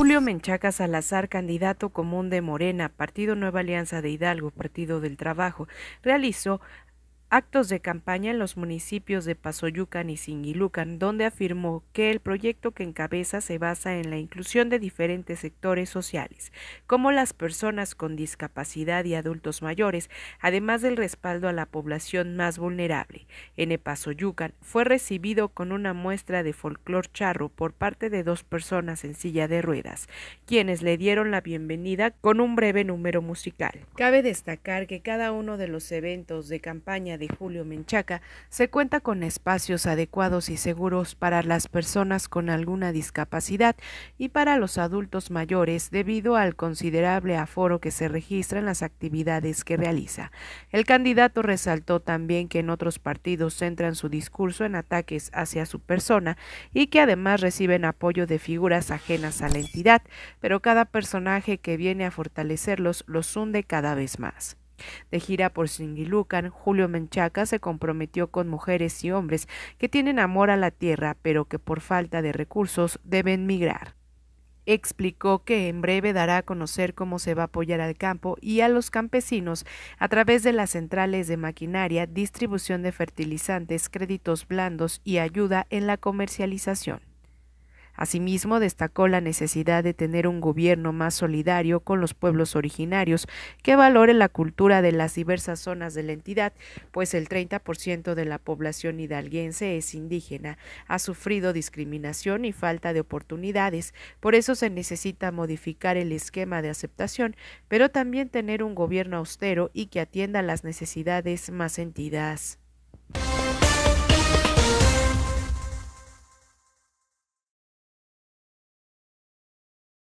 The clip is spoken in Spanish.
Julio Menchaca Salazar, candidato común de Morena, Partido Nueva Alianza de Hidalgo, Partido del Trabajo, realizó actos de campaña en los municipios de Pasoyucan y Singilucan, donde afirmó que el proyecto que encabeza se basa en la inclusión de diferentes sectores sociales, como las personas con discapacidad y adultos mayores, además del respaldo a la población más vulnerable. En Pasoyucan fue recibido con una muestra de folclor charro por parte de dos personas en silla de ruedas, quienes le dieron la bienvenida con un breve número musical. Cabe destacar que cada uno de los eventos de campaña de Julio Menchaca, se cuenta con espacios adecuados y seguros para las personas con alguna discapacidad y para los adultos mayores debido al considerable aforo que se registra en las actividades que realiza. El candidato resaltó también que en otros partidos centran su discurso en ataques hacia su persona y que además reciben apoyo de figuras ajenas a la entidad, pero cada personaje que viene a fortalecerlos los hunde cada vez más. De gira por Singilucan, Julio Menchaca se comprometió con mujeres y hombres que tienen amor a la tierra, pero que por falta de recursos deben migrar explicó que en breve dará a conocer cómo se va a apoyar al campo y a los campesinos a través de las centrales de maquinaria, distribución de fertilizantes, créditos blandos y ayuda en la comercialización. Asimismo, destacó la necesidad de tener un gobierno más solidario con los pueblos originarios, que valore la cultura de las diversas zonas de la entidad, pues el 30% de la población hidalguense es indígena, ha sufrido discriminación y falta de oportunidades, por eso se necesita modificar el esquema de aceptación, pero también tener un gobierno austero y que atienda las necesidades más sentidas.